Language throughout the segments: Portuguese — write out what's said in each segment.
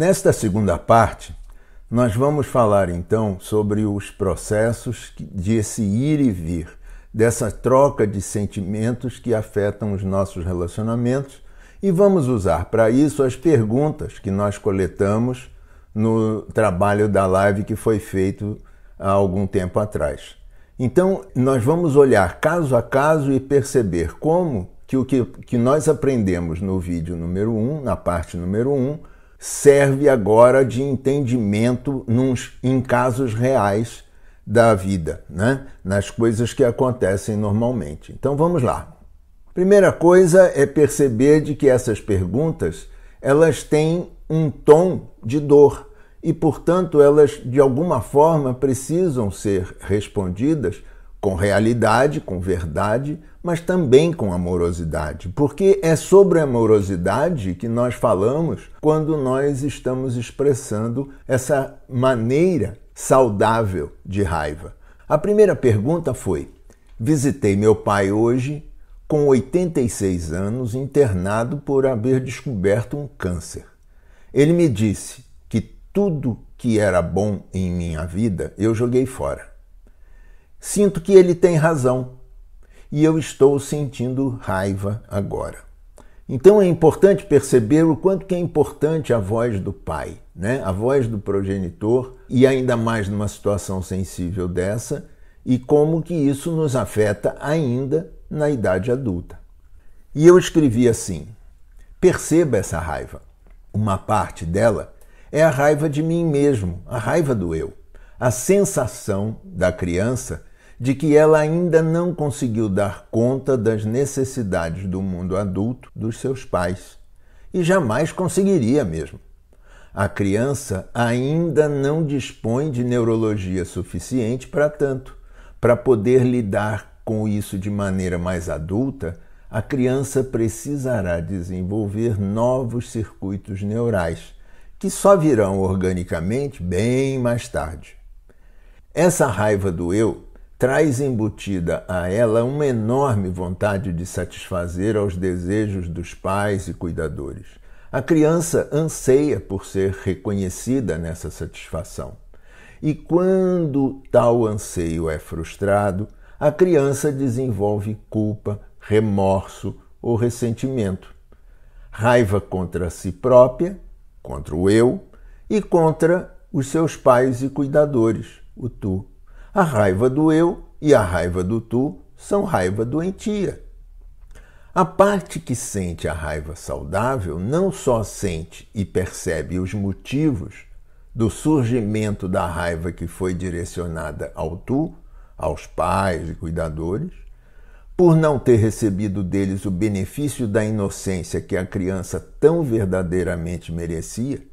Nesta segunda parte, nós vamos falar então sobre os processos de esse ir e vir, dessa troca de sentimentos que afetam os nossos relacionamentos e vamos usar para isso as perguntas que nós coletamos no trabalho da live que foi feito há algum tempo atrás. Então, nós vamos olhar caso a caso e perceber como que o que, que nós aprendemos no vídeo número 1, um, na parte número 1, um, serve agora de entendimento nos, em casos reais da vida, né? nas coisas que acontecem normalmente. Então vamos lá. Primeira coisa é perceber de que essas perguntas elas têm um tom de dor e, portanto, elas de alguma forma precisam ser respondidas com realidade, com verdade, mas também com amorosidade, porque é sobre amorosidade que nós falamos quando nós estamos expressando essa maneira saudável de raiva. A primeira pergunta foi: visitei meu pai hoje com 86 anos internado por haver descoberto um câncer. Ele me disse que tudo que era bom em minha vida eu joguei fora. Sinto que ele tem razão e eu estou sentindo raiva agora. Então é importante perceber o quanto que é importante a voz do pai, né? a voz do progenitor, e ainda mais numa situação sensível dessa, e como que isso nos afeta ainda na idade adulta. E eu escrevi assim: perceba essa raiva. Uma parte dela é a raiva de mim mesmo, a raiva do eu. A sensação da criança de que ela ainda não conseguiu dar conta das necessidades do mundo adulto dos seus pais e jamais conseguiria mesmo. A criança ainda não dispõe de neurologia suficiente para tanto. Para poder lidar com isso de maneira mais adulta, a criança precisará desenvolver novos circuitos neurais, que só virão organicamente bem mais tarde. Essa raiva do eu traz embutida a ela uma enorme vontade de satisfazer aos desejos dos pais e cuidadores. A criança anseia por ser reconhecida nessa satisfação. E quando tal anseio é frustrado, a criança desenvolve culpa, remorso ou ressentimento. Raiva contra si própria, contra o eu e contra os seus pais e cuidadores, o tu. A raiva do eu e a raiva do tu são raiva doentia. A parte que sente a raiva saudável não só sente e percebe os motivos do surgimento da raiva que foi direcionada ao tu, aos pais e cuidadores, por não ter recebido deles o benefício da inocência que a criança tão verdadeiramente merecia,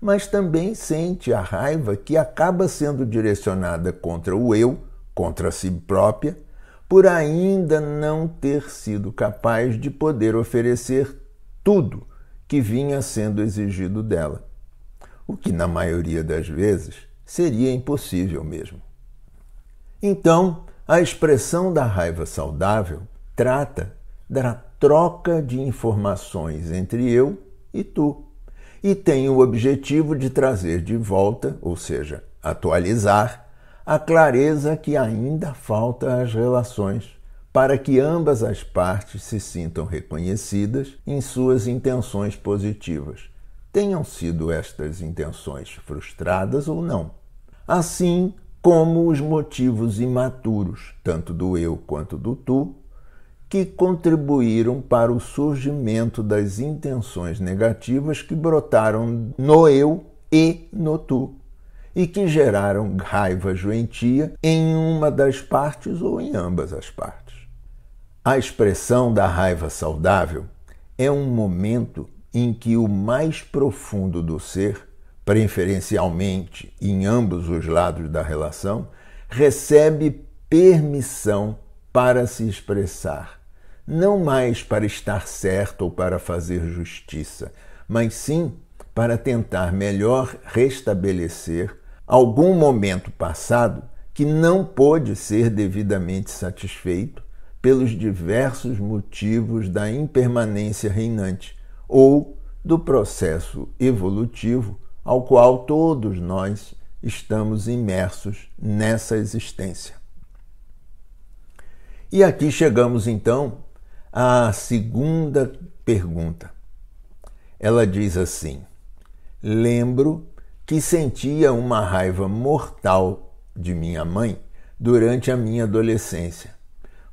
mas também sente a raiva que acaba sendo direcionada contra o eu, contra si própria, por ainda não ter sido capaz de poder oferecer tudo que vinha sendo exigido dela. O que, na maioria das vezes, seria impossível mesmo. Então, a expressão da raiva saudável trata da troca de informações entre eu e tu e tem o objetivo de trazer de volta, ou seja, atualizar, a clareza que ainda falta às relações para que ambas as partes se sintam reconhecidas em suas intenções positivas, tenham sido estas intenções frustradas ou não. Assim como os motivos imaturos, tanto do eu quanto do tu, que contribuíram para o surgimento das intenções negativas que brotaram no eu e no tu e que geraram raiva joentia em uma das partes ou em ambas as partes. A expressão da raiva saudável é um momento em que o mais profundo do ser, preferencialmente em ambos os lados da relação, recebe permissão para se expressar não mais para estar certo ou para fazer justiça, mas sim para tentar melhor restabelecer algum momento passado que não pôde ser devidamente satisfeito pelos diversos motivos da impermanência reinante ou do processo evolutivo ao qual todos nós estamos imersos nessa existência. E aqui chegamos então a segunda pergunta. Ela diz assim: Lembro que sentia uma raiva mortal de minha mãe durante a minha adolescência,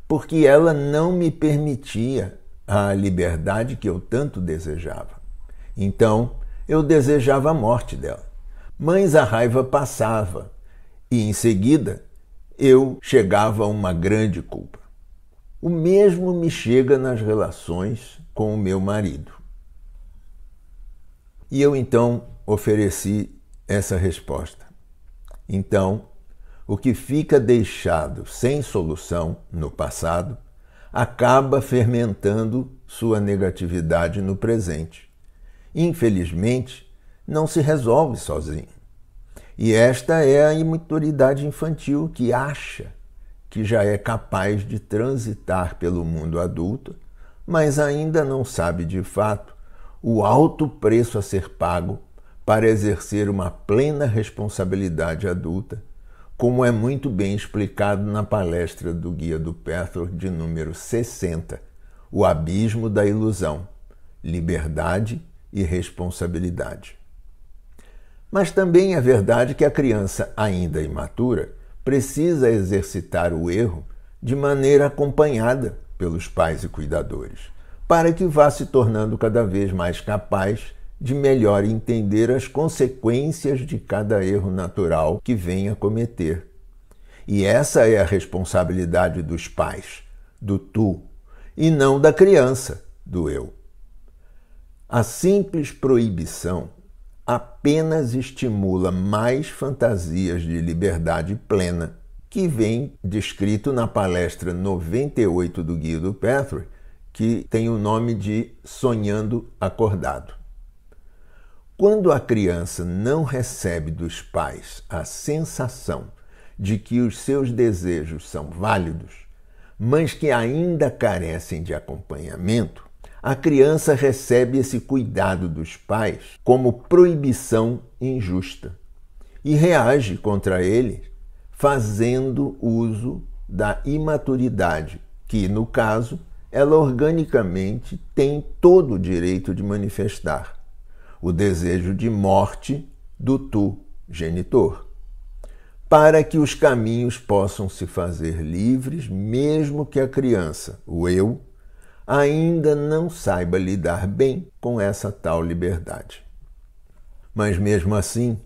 porque ela não me permitia a liberdade que eu tanto desejava. Então, eu desejava a morte dela. Mas a raiva passava e, em seguida, eu chegava a uma grande culpa. O mesmo me chega nas relações com o meu marido. E eu então ofereci essa resposta. Então, o que fica deixado sem solução no passado acaba fermentando sua negatividade no presente. Infelizmente, não se resolve sozinho. E esta é a imaturidade infantil que acha que já é capaz de transitar pelo mundo adulto, mas ainda não sabe de fato o alto preço a ser pago para exercer uma plena responsabilidade adulta, como é muito bem explicado na palestra do Guia do Pethor de número 60, O Abismo da Ilusão, Liberdade e Responsabilidade. Mas também é verdade que a criança ainda imatura precisa exercitar o erro de maneira acompanhada pelos pais e cuidadores, para que vá se tornando cada vez mais capaz de melhor entender as consequências de cada erro natural que venha cometer. E essa é a responsabilidade dos pais, do tu, e não da criança, do eu. A simples proibição apenas estimula mais fantasias de liberdade plena, que vem descrito na palestra 98 do Guia do Petri, que tem o nome de Sonhando Acordado. Quando a criança não recebe dos pais a sensação de que os seus desejos são válidos, mas que ainda carecem de acompanhamento, a criança recebe esse cuidado dos pais como proibição injusta e reage contra ele fazendo uso da imaturidade, que, no caso, ela organicamente tem todo o direito de manifestar o desejo de morte do tu, genitor, para que os caminhos possam se fazer livres, mesmo que a criança, o eu, ainda não saiba lidar bem com essa tal liberdade. Mas mesmo assim,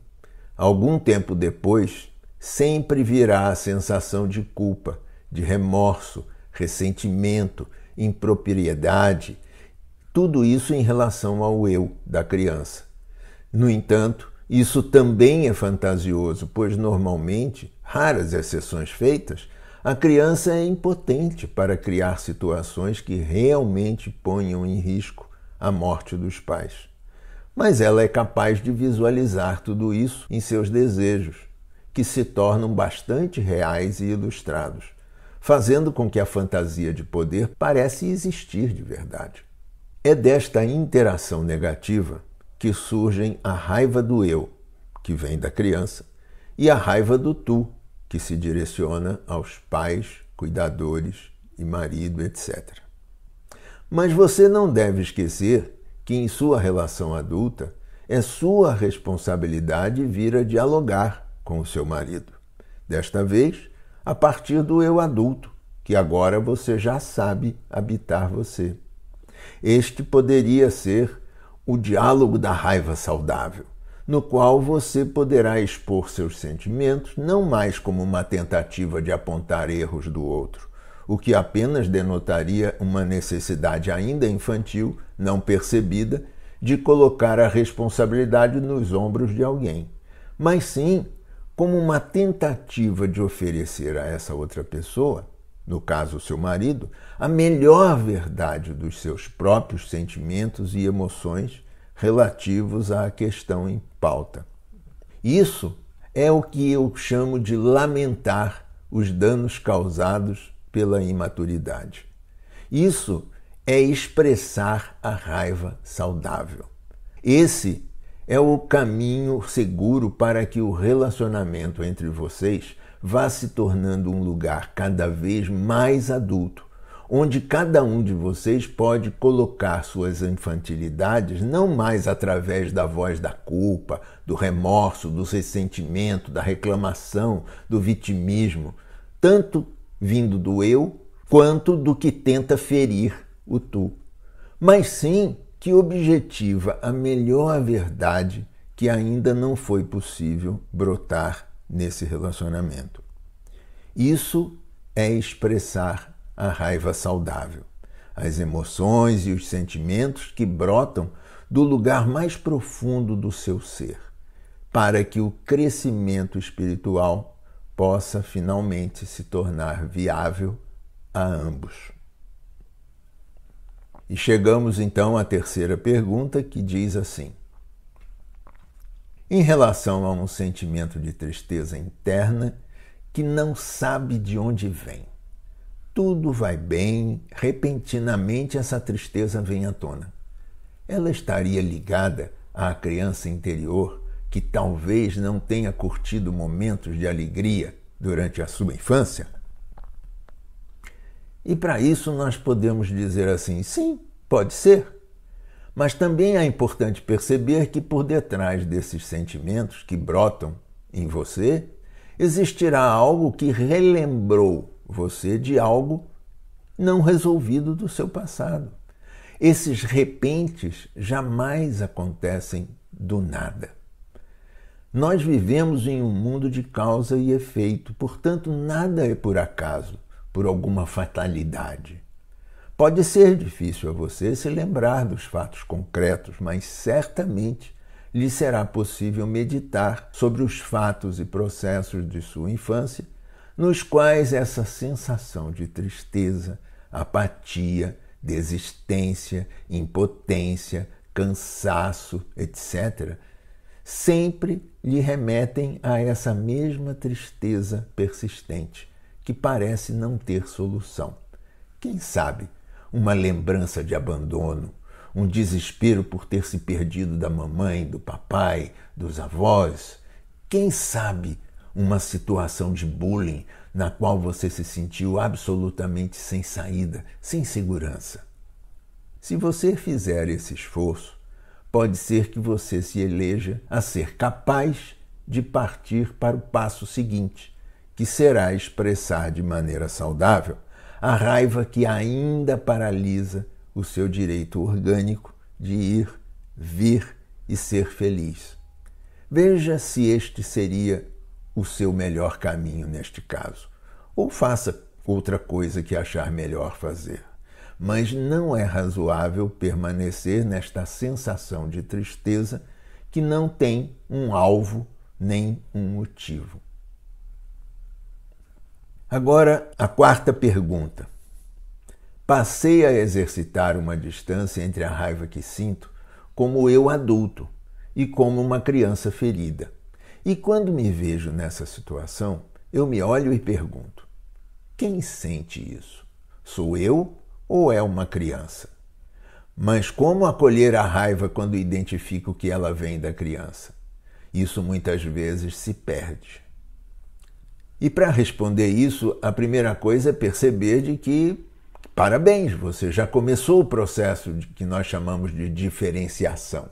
algum tempo depois, sempre virá a sensação de culpa, de remorso, ressentimento, impropriedade, tudo isso em relação ao eu da criança. No entanto, isso também é fantasioso, pois normalmente, raras exceções feitas, a criança é impotente para criar situações que realmente ponham em risco a morte dos pais. Mas ela é capaz de visualizar tudo isso em seus desejos, que se tornam bastante reais e ilustrados, fazendo com que a fantasia de poder pareça existir de verdade. É desta interação negativa que surgem a raiva do eu, que vem da criança, e a raiva do tu, que se direciona aos pais, cuidadores e marido, etc. Mas você não deve esquecer que em sua relação adulta é sua responsabilidade vir a dialogar com o seu marido. Desta vez, a partir do eu adulto, que agora você já sabe habitar você. Este poderia ser o diálogo da raiva saudável no qual você poderá expor seus sentimentos não mais como uma tentativa de apontar erros do outro, o que apenas denotaria uma necessidade ainda infantil, não percebida, de colocar a responsabilidade nos ombros de alguém, mas sim como uma tentativa de oferecer a essa outra pessoa, no caso seu marido, a melhor verdade dos seus próprios sentimentos e emoções relativos à questão em pauta. Isso é o que eu chamo de lamentar os danos causados pela imaturidade. Isso é expressar a raiva saudável. Esse é o caminho seguro para que o relacionamento entre vocês vá se tornando um lugar cada vez mais adulto, onde cada um de vocês pode colocar suas infantilidades não mais através da voz da culpa, do remorso, do ressentimento, da reclamação, do vitimismo, tanto vindo do eu quanto do que tenta ferir o tu, mas sim que objetiva a melhor verdade que ainda não foi possível brotar nesse relacionamento. Isso é expressar a raiva saudável, as emoções e os sentimentos que brotam do lugar mais profundo do seu ser, para que o crescimento espiritual possa finalmente se tornar viável a ambos. E chegamos então à terceira pergunta, que diz assim: Em relação a um sentimento de tristeza interna que não sabe de onde vem, tudo vai bem, repentinamente essa tristeza vem à tona. Ela estaria ligada à criança interior que talvez não tenha curtido momentos de alegria durante a sua infância? E para isso nós podemos dizer assim: sim, pode ser. Mas também é importante perceber que por detrás desses sentimentos que brotam em você, existirá algo que relembrou você de algo não resolvido do seu passado. Esses repentes jamais acontecem do nada. Nós vivemos em um mundo de causa e efeito, portanto, nada é por acaso, por alguma fatalidade. Pode ser difícil a você se lembrar dos fatos concretos, mas certamente lhe será possível meditar sobre os fatos e processos de sua infância nos quais essa sensação de tristeza, apatia, desistência, impotência, cansaço, etc., sempre lhe remetem a essa mesma tristeza persistente, que parece não ter solução. Quem sabe uma lembrança de abandono, um desespero por ter se perdido da mamãe, do papai, dos avós. Quem sabe uma situação de bullying na qual você se sentiu absolutamente sem saída, sem segurança. Se você fizer esse esforço, pode ser que você se eleja a ser capaz de partir para o passo seguinte, que será expressar de maneira saudável a raiva que ainda paralisa o seu direito orgânico de ir, vir e ser feliz. Veja se este seria o seu melhor caminho neste caso, ou faça outra coisa que achar melhor fazer. Mas não é razoável permanecer nesta sensação de tristeza que não tem um alvo nem um motivo. Agora, a quarta pergunta. Passei a exercitar uma distância entre a raiva que sinto, como eu adulto, e como uma criança ferida. E quando me vejo nessa situação, eu me olho e pergunto: quem sente isso? Sou eu ou é uma criança? Mas como acolher a raiva quando identifico que ela vem da criança? Isso muitas vezes se perde. E para responder isso, a primeira coisa é perceber de que parabéns, você já começou o processo que nós chamamos de diferenciação.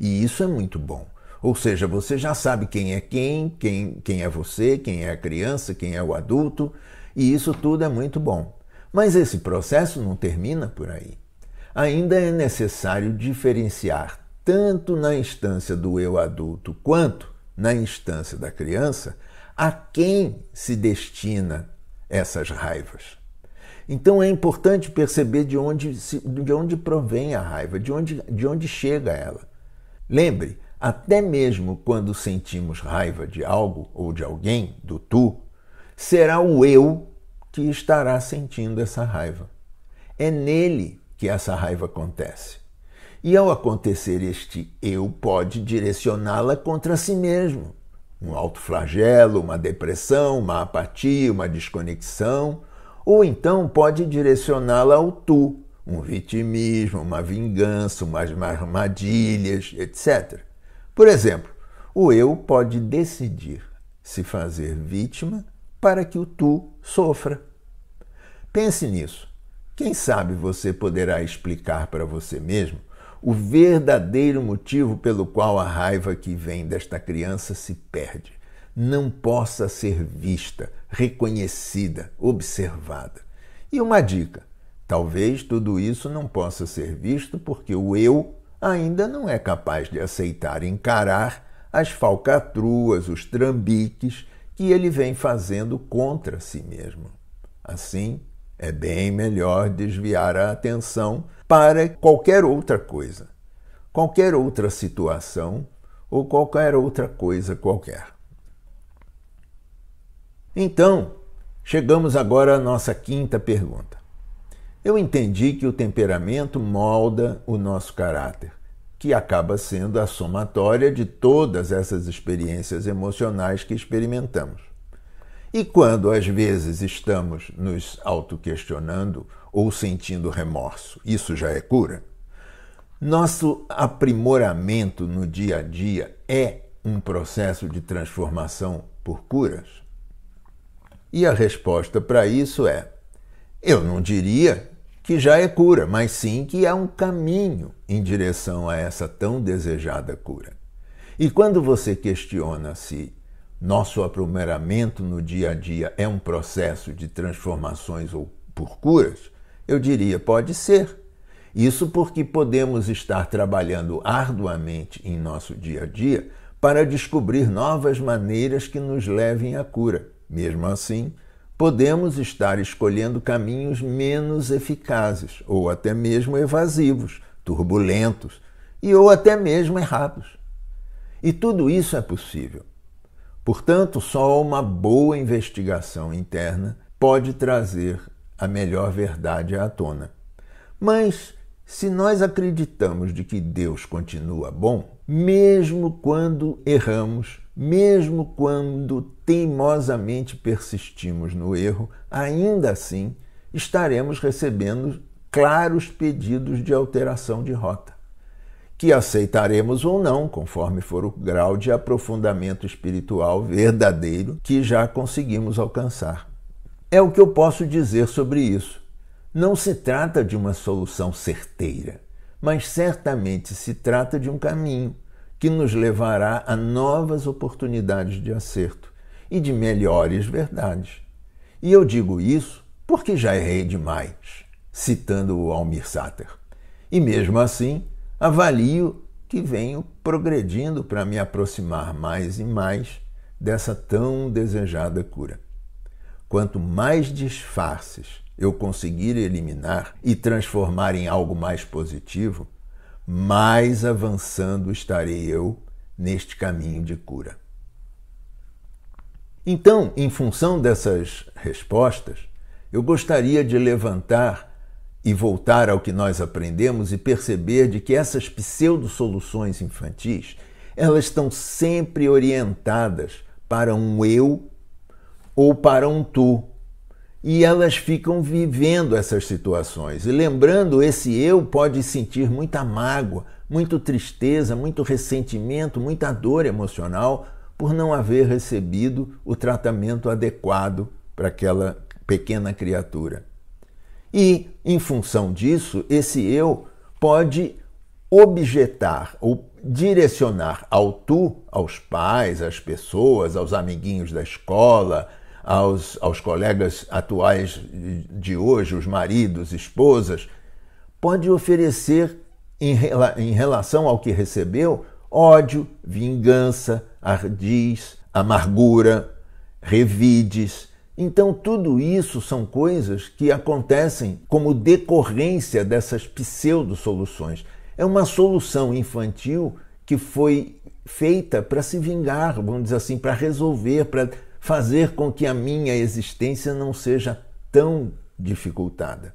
E isso é muito bom. Ou seja, você já sabe quem é quem, quem, quem é você, quem é a criança, quem é o adulto, e isso tudo é muito bom. Mas esse processo não termina por aí. Ainda é necessário diferenciar tanto na instância do eu adulto quanto na instância da criança a quem se destina essas raivas. Então é importante perceber de onde, de onde provém a raiva, de onde, de onde chega ela. Lembre, até mesmo quando sentimos raiva de algo ou de alguém, do tu, será o eu que estará sentindo essa raiva. É nele que essa raiva acontece. E ao acontecer, este eu pode direcioná-la contra si mesmo. Um autoflagelo, uma depressão, uma apatia, uma desconexão. Ou então pode direcioná-la ao tu, um vitimismo, uma vingança, umas armadilhas, etc. Por exemplo, o eu pode decidir se fazer vítima para que o tu sofra. Pense nisso. Quem sabe você poderá explicar para você mesmo o verdadeiro motivo pelo qual a raiva que vem desta criança se perde, não possa ser vista, reconhecida, observada. E uma dica: talvez tudo isso não possa ser visto porque o eu ainda não é capaz de aceitar encarar as falcatruas, os trambiques que ele vem fazendo contra si mesmo. Assim, é bem melhor desviar a atenção para qualquer outra coisa, qualquer outra situação ou qualquer outra coisa qualquer. Então, chegamos agora à nossa quinta pergunta. Eu entendi que o temperamento molda o nosso caráter, que acaba sendo a somatória de todas essas experiências emocionais que experimentamos. E quando às vezes estamos nos autoquestionando ou sentindo remorso, isso já é cura? Nosso aprimoramento no dia a dia é um processo de transformação por curas? E a resposta para isso é: eu não diria que já é cura, mas sim que é um caminho em direção a essa tão desejada cura. E quando você questiona se nosso aprimoramento no dia a dia é um processo de transformações ou por curas, eu diria pode ser. Isso porque podemos estar trabalhando arduamente em nosso dia a dia para descobrir novas maneiras que nos levem à cura. Mesmo assim, podemos estar escolhendo caminhos menos eficazes, ou até mesmo evasivos, turbulentos e ou até mesmo errados. E tudo isso é possível. Portanto, só uma boa investigação interna pode trazer a melhor verdade à tona. Mas se nós acreditamos de que Deus continua bom, mesmo quando erramos, mesmo quando teimosamente persistimos no erro, ainda assim estaremos recebendo claros pedidos de alteração de rota, que aceitaremos ou não, conforme for o grau de aprofundamento espiritual verdadeiro que já conseguimos alcançar. É o que eu posso dizer sobre isso. Não se trata de uma solução certeira, mas certamente se trata de um caminho que nos levará a novas oportunidades de acerto e de melhores verdades. E eu digo isso porque já errei demais, citando o Almir Sater. E mesmo assim, avalio que venho progredindo para me aproximar mais e mais dessa tão desejada cura. Quanto mais disfarces eu conseguir eliminar e transformar em algo mais positivo, mais avançando estarei eu neste caminho de cura. Então, em função dessas respostas, eu gostaria de levantar e voltar ao que nós aprendemos e perceber de que essas pseudo-soluções infantis, elas estão sempre orientadas para um eu ou para um tu, e elas ficam vivendo essas situações. E lembrando, esse eu pode sentir muita mágoa, muita tristeza, muito ressentimento, muita dor emocional por não haver recebido o tratamento adequado para aquela pequena criatura. E, em função disso, esse eu pode objetar ou direcionar ao tu, aos pais, às pessoas, aos amiguinhos da escola, aos, aos colegas atuais de hoje, os maridos, esposas, pode oferecer, em, em relação ao que recebeu, ódio, vingança, ardiz, amargura, revides. Então, tudo isso são coisas que acontecem como decorrência dessas pseudo-soluções. É uma solução infantil que foi feita para se vingar, vamos dizer assim, para resolver, para fazer com que a minha existência não seja tão dificultada.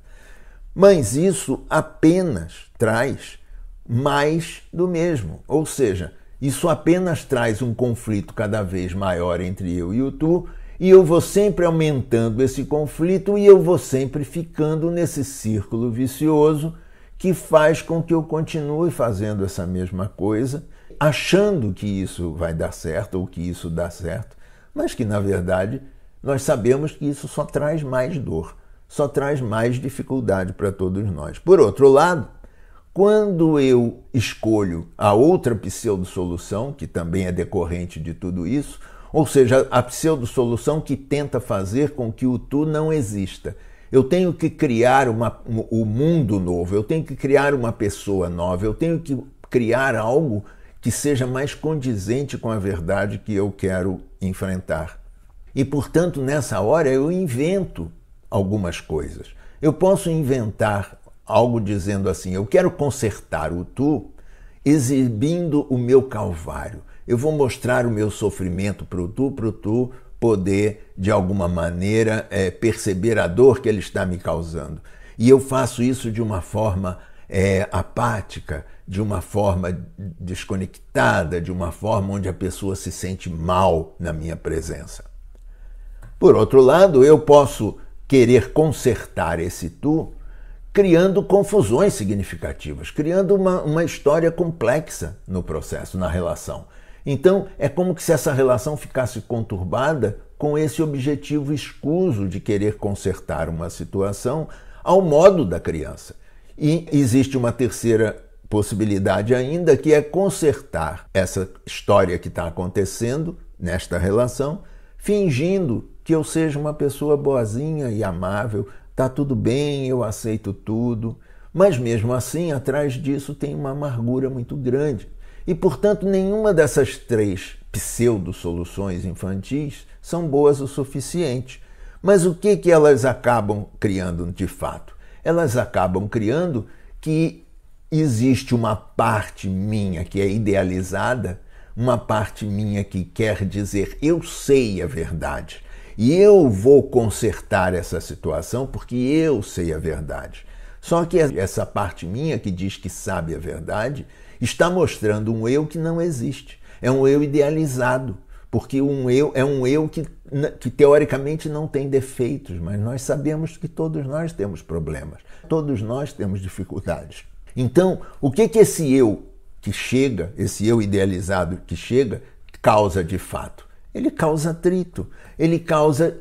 Mas isso apenas traz mais do mesmo, ou seja, isso apenas traz um conflito cada vez maior entre eu e o tu, e eu vou sempre aumentando esse conflito e eu vou sempre ficando nesse círculo vicioso que faz com que eu continue fazendo essa mesma coisa, achando que isso vai dar certo ou que isso dá certo, mas que, na verdade, nós sabemos que isso só traz mais dor, só traz mais dificuldade para todos nós. Por outro lado, quando eu escolho a outra pseudo-solução, que também é decorrente de tudo isso, ou seja, a pseudo-solução que tenta fazer com que o tu não exista. Eu tenho que criar uma, um, mundo novo, eu tenho que criar uma pessoa nova, eu tenho que criar algo que seja mais condizente com a verdade que eu quero enfrentar. E, portanto, nessa hora eu invento algumas coisas. Eu posso inventar algo dizendo assim: eu quero consertar o tu exibindo o meu calvário. Eu vou mostrar o meu sofrimento para o tu, para o tu poder, de alguma maneira, é, perceber a dor que ele está me causando. E eu faço isso de uma forma é, apática, de uma forma desconectada, de uma forma onde a pessoa se sente mal na minha presença. Por outro lado, eu posso querer consertar esse tu criando confusões significativas, criando uma, uma história complexa no processo, na relação. Então, é como se essa relação ficasse conturbada com esse objetivo escuso de querer consertar uma situação ao modo da criança. E existe uma terceira possibilidade ainda, que é consertar essa história que está acontecendo nesta relação, fingindo que eu seja uma pessoa boazinha e amável, tá tudo bem, eu aceito tudo. Mas mesmo assim, atrás disso tem uma amargura muito grande. E, portanto, nenhuma dessas três pseudo-soluções infantis são boas o suficiente. Mas o que, que elas acabam criando de fato? Elas acabam criando que existe uma parte minha que é idealizada, uma parte minha que quer dizer eu sei a verdade e eu vou consertar essa situação porque eu sei a verdade. Só que essa parte minha que diz que sabe a verdade está mostrando um eu que não existe. É um eu idealizado, porque um eu é um eu que, que teoricamente não tem defeitos, mas nós sabemos que todos nós temos problemas, todos nós temos dificuldades. Então, o que que esse eu que chega, esse eu idealizado que chega, causa de fato? Ele causa atrito, ele causa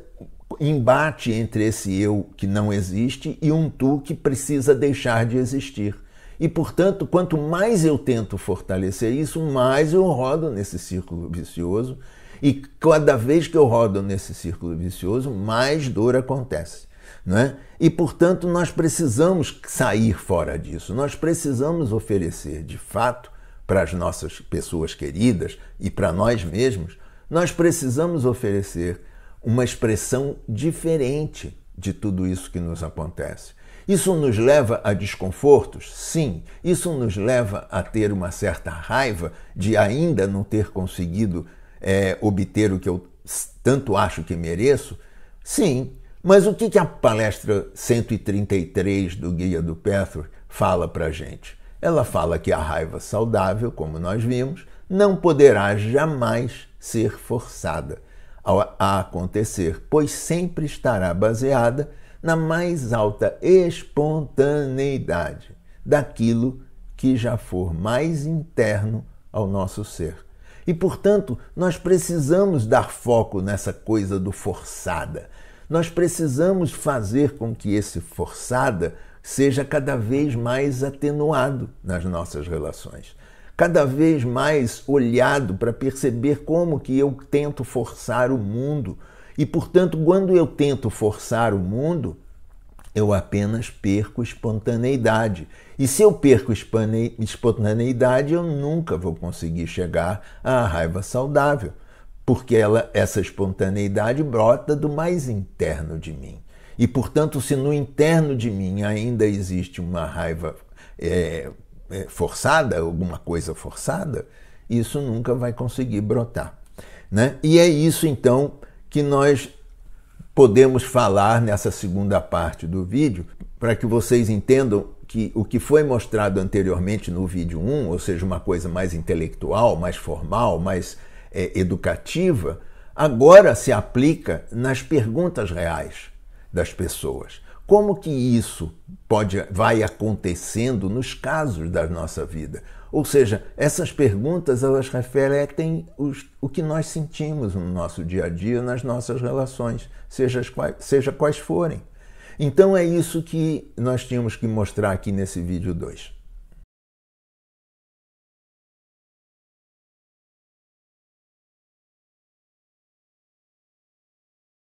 embate entre esse eu que não existe e um tu que precisa deixar de existir. E, portanto, quanto mais eu tento fortalecer isso, mais eu rodo nesse círculo vicioso. E cada vez que eu rodo nesse círculo vicioso, mais dor acontece não é? E, portanto, nós precisamos sair fora disso, nós precisamos oferecer de fato para as nossas pessoas queridas e para nós mesmos, nós precisamos oferecer uma expressão diferente de tudo isso que nos acontece. Isso nos leva a desconfortos? Sim. Isso nos leva a ter uma certa raiva de ainda não ter conseguido é, obter o que eu tanto acho que mereço? Sim. Mas o que, a palestra 133 do Guia do Petro fala para a gente? Ela fala que a raiva saudável, como nós vimos, não poderá jamais ser forçada a acontecer, pois sempre estará baseada na mais alta espontaneidade daquilo que já for mais interno ao nosso ser. E, portanto, nós precisamos dar foco nessa coisa do forçada, nós precisamos fazer com que esse forçada seja cada vez mais atenuado nas nossas relações, cada vez mais olhado para perceber como que eu tento forçar o mundo e, portanto, quando eu tento forçar o mundo, eu apenas perco espontaneidade. E se eu perco espontaneidade, eu nunca vou conseguir chegar à raiva saudável porque ela, essa espontaneidade brota do mais interno de mim. E, portanto, se no interno de mim ainda existe uma raiva é, é, forçada, alguma coisa forçada, isso nunca vai conseguir brotar. Né? E é isso, então, que nós podemos falar nessa segunda parte do vídeo, para que vocês entendam que o que foi mostrado anteriormente no vídeo 1, ou seja, uma coisa mais intelectual, mais formal, mais é, educativa agora se aplica nas perguntas reais das pessoas. Como que isso pode vai acontecendo nos casos da nossa vida? Ou seja, essas perguntas elas refletem os, o que nós sentimos no nosso dia a dia, nas nossas relações, seja quais, seja quais forem. Então é isso que nós tínhamos que mostrar aqui nesse vídeo 2.